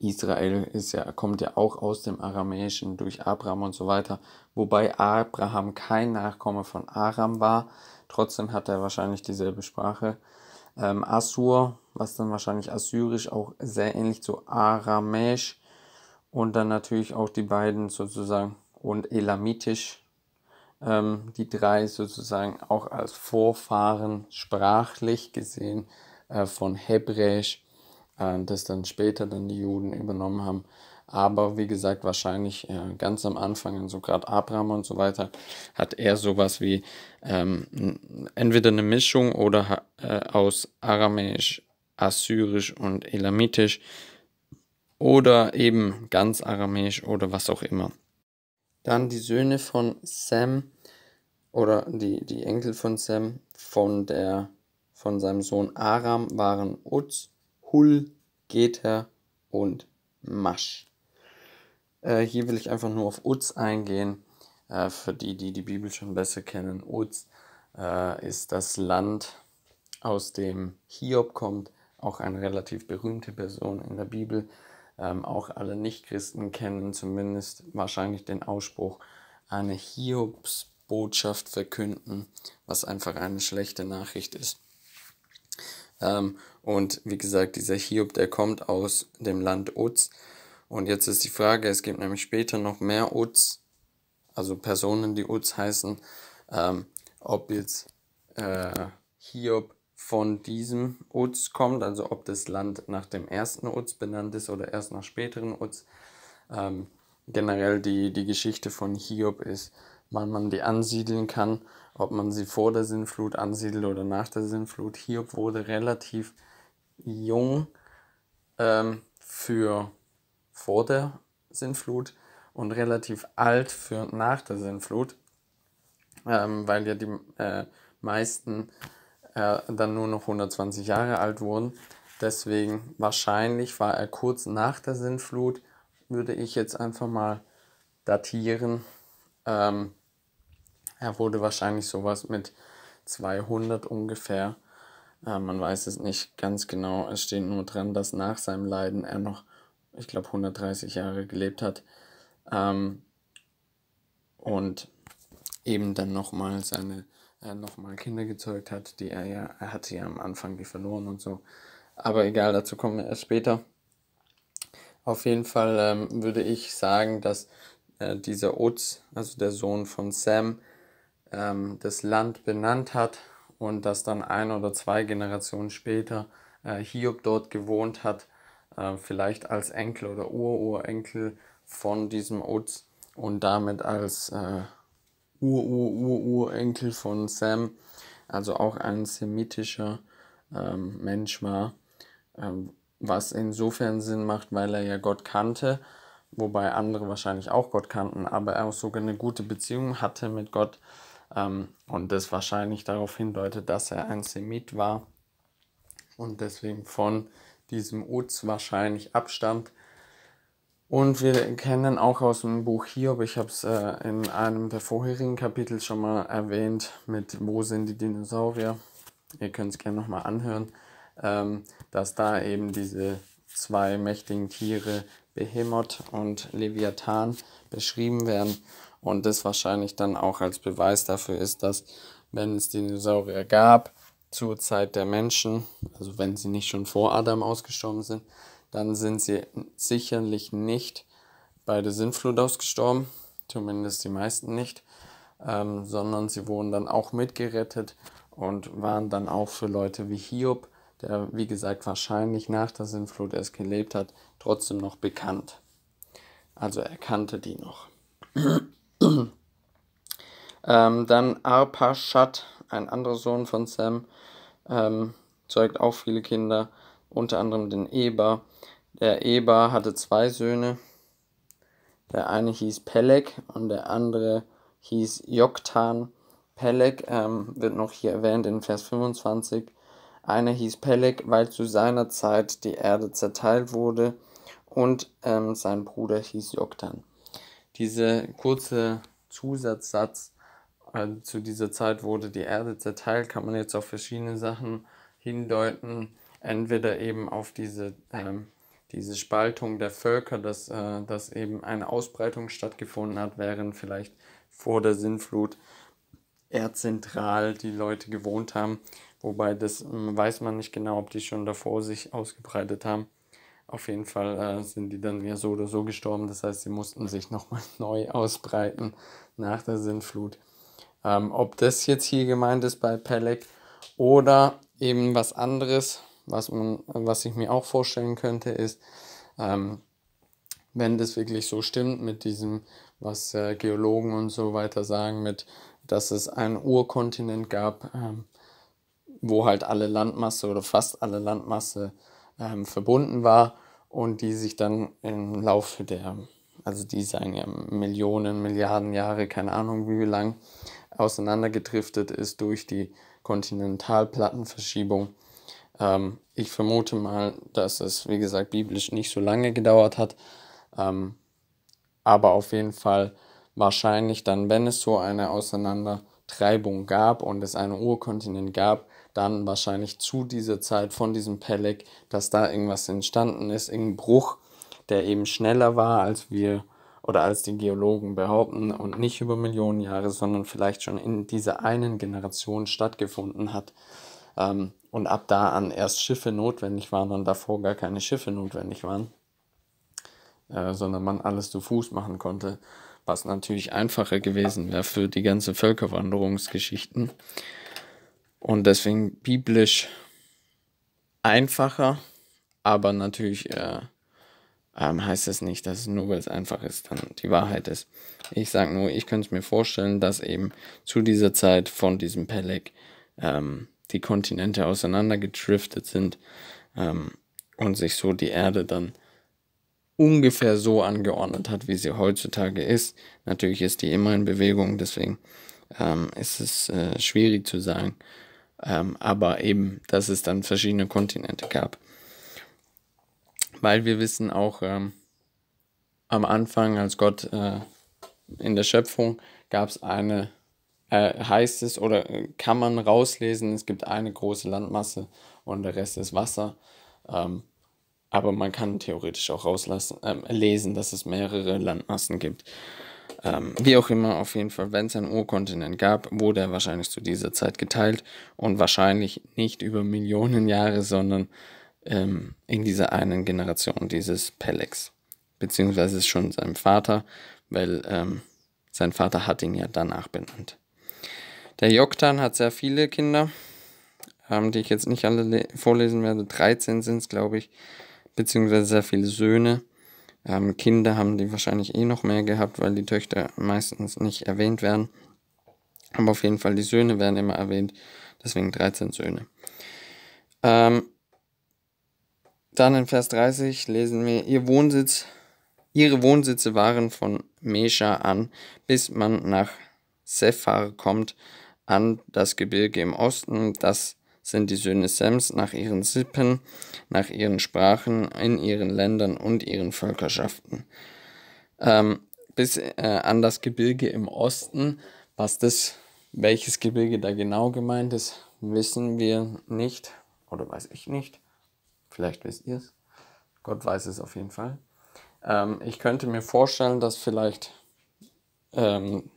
Israel ist ja, kommt ja auch aus dem Aramäischen durch Abraham und so weiter, wobei Abraham kein Nachkomme von Aram war. Trotzdem hat er wahrscheinlich dieselbe Sprache. Ähm, Assur, was dann wahrscheinlich Assyrisch auch sehr ähnlich zu Aramäisch und dann natürlich auch die beiden sozusagen und Elamitisch, ähm, die drei sozusagen auch als Vorfahren sprachlich gesehen äh, von Hebräisch, äh, das dann später dann die Juden übernommen haben. Aber wie gesagt, wahrscheinlich äh, ganz am Anfang, so gerade Abraham und so weiter, hat er sowas wie ähm, entweder eine Mischung oder äh, aus Aramäisch, Assyrisch und Elamitisch oder eben ganz Aramäisch oder was auch immer. Dann die Söhne von Sam oder die, die Enkel von Sam von, der, von seinem Sohn Aram waren Uz, Hul, Geter und Masch. Äh, hier will ich einfach nur auf Uz eingehen. Äh, für die, die die Bibel schon besser kennen, Uz äh, ist das Land, aus dem Hiob kommt, auch eine relativ berühmte Person in der Bibel ähm, auch alle Nichtchristen kennen zumindest wahrscheinlich den Ausspruch, eine Hiobsbotschaft verkünden, was einfach eine schlechte Nachricht ist. Ähm, und wie gesagt, dieser Hiob, der kommt aus dem Land Uz. Und jetzt ist die Frage, es gibt nämlich später noch mehr Uz, also Personen, die Uz heißen, ähm, ob jetzt äh, Hiob von diesem Uz kommt, also ob das Land nach dem ersten Uz benannt ist oder erst nach späteren Uz. Ähm, generell die, die Geschichte von Hiob ist, wann man die ansiedeln kann, ob man sie vor der Sinnflut ansiedelt oder nach der Sinnflut. Hiob wurde relativ jung ähm, für vor der Sinnflut und relativ alt für nach der Sinnflut, ähm, weil ja die äh, meisten äh, dann nur noch 120 Jahre alt wurden. Deswegen wahrscheinlich war er kurz nach der Sintflut, würde ich jetzt einfach mal datieren. Ähm, er wurde wahrscheinlich sowas mit 200 ungefähr. Äh, man weiß es nicht ganz genau. Es steht nur dran, dass nach seinem Leiden er noch, ich glaube, 130 Jahre gelebt hat. Ähm, und eben dann nochmal seine äh, nochmal Kinder gezeugt hat, die er ja, er hat sie ja am Anfang die verloren und so. Aber egal, dazu kommen wir erst später. Auf jeden Fall ähm, würde ich sagen, dass äh, dieser Oz, also der Sohn von Sam, ähm, das Land benannt hat und dass dann ein oder zwei Generationen später äh, Hiob dort gewohnt hat, äh, vielleicht als Enkel oder Ururenkel von diesem Oz und damit als äh, Ur-Ur-Ur-Urenkel von Sam, also auch ein semitischer ähm, Mensch war, ähm, was insofern Sinn macht, weil er ja Gott kannte, wobei andere wahrscheinlich auch Gott kannten, aber er auch sogar eine gute Beziehung hatte mit Gott ähm, und das wahrscheinlich darauf hindeutet, dass er ein Semit war und deswegen von diesem Uz wahrscheinlich abstammt und wir kennen auch aus dem Buch Hiob, ich habe es äh, in einem der vorherigen Kapitel schon mal erwähnt, mit Wo sind die Dinosaurier? Ihr könnt es gerne nochmal anhören, ähm, dass da eben diese zwei mächtigen Tiere Behemoth und Leviathan beschrieben werden. Und das wahrscheinlich dann auch als Beweis dafür ist, dass wenn es Dinosaurier gab zur Zeit der Menschen, also wenn sie nicht schon vor Adam ausgestorben sind, dann sind sie sicherlich nicht bei der Sintflut ausgestorben, zumindest die meisten nicht, ähm, sondern sie wurden dann auch mitgerettet und waren dann auch für Leute wie Hiob, der wie gesagt wahrscheinlich nach der Sintflut erst gelebt hat, trotzdem noch bekannt. Also er kannte die noch. ähm, dann Arpashad, ein anderer Sohn von Sam, ähm, zeugt auch viele Kinder, unter anderem den Eber, der Eber hatte zwei Söhne. Der eine hieß Peleg und der andere hieß Joktan. Peleg ähm, wird noch hier erwähnt in Vers 25. Einer hieß Peleg, weil zu seiner Zeit die Erde zerteilt wurde und ähm, sein Bruder hieß Joktan. Dieser kurze Zusatzsatz, also zu dieser Zeit wurde die Erde zerteilt, kann man jetzt auf verschiedene Sachen hindeuten. Entweder eben auf diese ähm, diese Spaltung der Völker, dass, äh, dass eben eine Ausbreitung stattgefunden hat, während vielleicht vor der Sinnflut erdzentral die Leute gewohnt haben. Wobei das ähm, weiß man nicht genau, ob die schon davor sich ausgebreitet haben. Auf jeden Fall äh, sind die dann ja so oder so gestorben. Das heißt, sie mussten sich nochmal neu ausbreiten nach der Sintflut. Ähm, ob das jetzt hier gemeint ist bei Pelek oder eben was anderes, was, man, was ich mir auch vorstellen könnte, ist, ähm, wenn das wirklich so stimmt mit diesem, was äh, Geologen und so weiter sagen, mit, dass es einen Urkontinent gab, ähm, wo halt alle Landmasse oder fast alle Landmasse ähm, verbunden war und die sich dann im Laufe der, also die sagen ja Millionen, Milliarden Jahre, keine Ahnung wie lang, auseinandergedriftet ist durch die Kontinentalplattenverschiebung ähm, ich vermute mal, dass es, wie gesagt, biblisch nicht so lange gedauert hat, ähm, aber auf jeden Fall wahrscheinlich dann, wenn es so eine Auseinandertreibung gab und es einen Urkontinent gab, dann wahrscheinlich zu dieser Zeit von diesem Peleg, dass da irgendwas entstanden ist, irgendein Bruch, der eben schneller war, als wir oder als die Geologen behaupten und nicht über Millionen Jahre, sondern vielleicht schon in dieser einen Generation stattgefunden hat. Ähm, und ab da an erst Schiffe notwendig waren und davor gar keine Schiffe notwendig waren, äh, sondern man alles zu Fuß machen konnte, was natürlich einfacher gewesen wäre für die ganze Völkerwanderungsgeschichten und deswegen biblisch einfacher, aber natürlich äh, ähm, heißt es das nicht, dass es nur weil es einfach ist, dann die Wahrheit ist. Ich sage nur, ich könnte es mir vorstellen, dass eben zu dieser Zeit von diesem Peleg ähm, die Kontinente auseinandergedriftet sind ähm, und sich so die Erde dann ungefähr so angeordnet hat, wie sie heutzutage ist. Natürlich ist die immer in Bewegung, deswegen ähm, ist es äh, schwierig zu sagen. Ähm, aber eben, dass es dann verschiedene Kontinente gab. Weil wir wissen auch ähm, am Anfang, als Gott äh, in der Schöpfung gab es eine äh, heißt es oder äh, kann man rauslesen, es gibt eine große Landmasse und der Rest ist Wasser. Ähm, aber man kann theoretisch auch rauslassen, ähm, lesen, dass es mehrere Landmassen gibt. Ähm, wie auch immer, auf jeden Fall, wenn es einen Urkontinent gab, wurde er wahrscheinlich zu dieser Zeit geteilt und wahrscheinlich nicht über Millionen Jahre, sondern ähm, in dieser einen Generation dieses Pelex. Beziehungsweise schon seinem Vater, weil ähm, sein Vater hat ihn ja danach benannt. Der Joktan hat sehr viele Kinder, ähm, die ich jetzt nicht alle vorlesen werde. 13 sind es, glaube ich, beziehungsweise sehr viele Söhne. Ähm, Kinder haben die wahrscheinlich eh noch mehr gehabt, weil die Töchter meistens nicht erwähnt werden. Aber auf jeden Fall, die Söhne werden immer erwähnt, deswegen 13 Söhne. Ähm, dann in Vers 30 lesen wir, ihr Wohnsitz, ihre Wohnsitze waren von Mesha an, bis man nach Sephar kommt, an das Gebirge im Osten, das sind die Söhne Sems nach ihren Sippen, nach ihren Sprachen, in ihren Ländern und ihren Völkerschaften. Ähm, bis äh, an das Gebirge im Osten, was das, welches Gebirge da genau gemeint ist, wissen wir nicht oder weiß ich nicht. Vielleicht wisst ihr es. Gott weiß es auf jeden Fall. Ähm, ich könnte mir vorstellen, dass vielleicht ähm,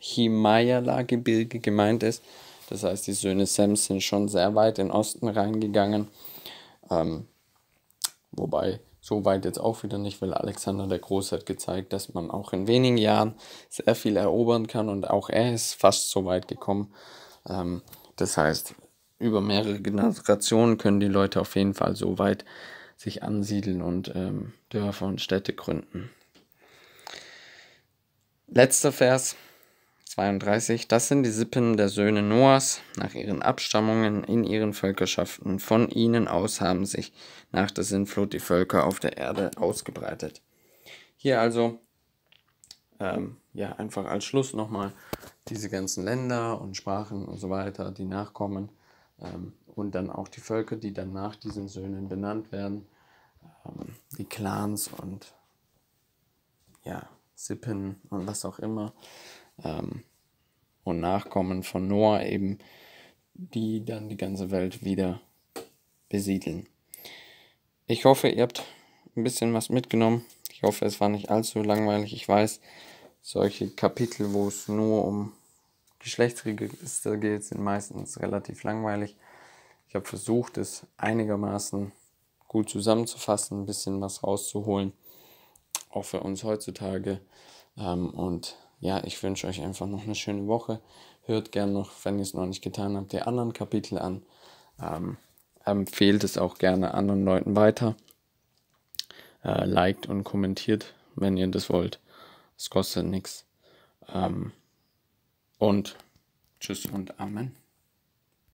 Himalaya-Gebirge gemeint ist. Das heißt, die Söhne Sams sind schon sehr weit in den Osten reingegangen. Ähm, wobei, so weit jetzt auch wieder nicht, weil Alexander der Große hat gezeigt, dass man auch in wenigen Jahren sehr viel erobern kann und auch er ist fast so weit gekommen. Ähm, das heißt, über mehrere Generationen können die Leute auf jeden Fall so weit sich ansiedeln und ähm, Dörfer und Städte gründen. Letzter Vers. 32. Das sind die Sippen der Söhne Noahs nach ihren Abstammungen in ihren Völkerschaften. Von ihnen aus haben sich nach der Sintflut die Völker auf der Erde ausgebreitet. Hier also, ähm, ja, einfach als Schluss nochmal diese ganzen Länder und Sprachen und so weiter, die nachkommen. Ähm, und dann auch die Völker, die dann nach diesen Söhnen benannt werden. Ähm, die Clans und ja, Sippen und was auch immer ähm, und Nachkommen von Noah eben, die dann die ganze Welt wieder besiedeln. Ich hoffe, ihr habt ein bisschen was mitgenommen. Ich hoffe, es war nicht allzu langweilig. Ich weiß, solche Kapitel, wo es nur um Geschlechtsregister geht, sind meistens relativ langweilig. Ich habe versucht, es einigermaßen gut zusammenzufassen, ein bisschen was rauszuholen, auch für uns heutzutage. Ähm, und ja, ich wünsche euch einfach noch eine schöne Woche. Hört gern noch, wenn ihr es noch nicht getan habt, die anderen Kapitel an. Ähm, empfehlt es auch gerne anderen Leuten weiter. Äh, liked und kommentiert, wenn ihr das wollt. Es kostet nichts. Ähm, und tschüss und Amen.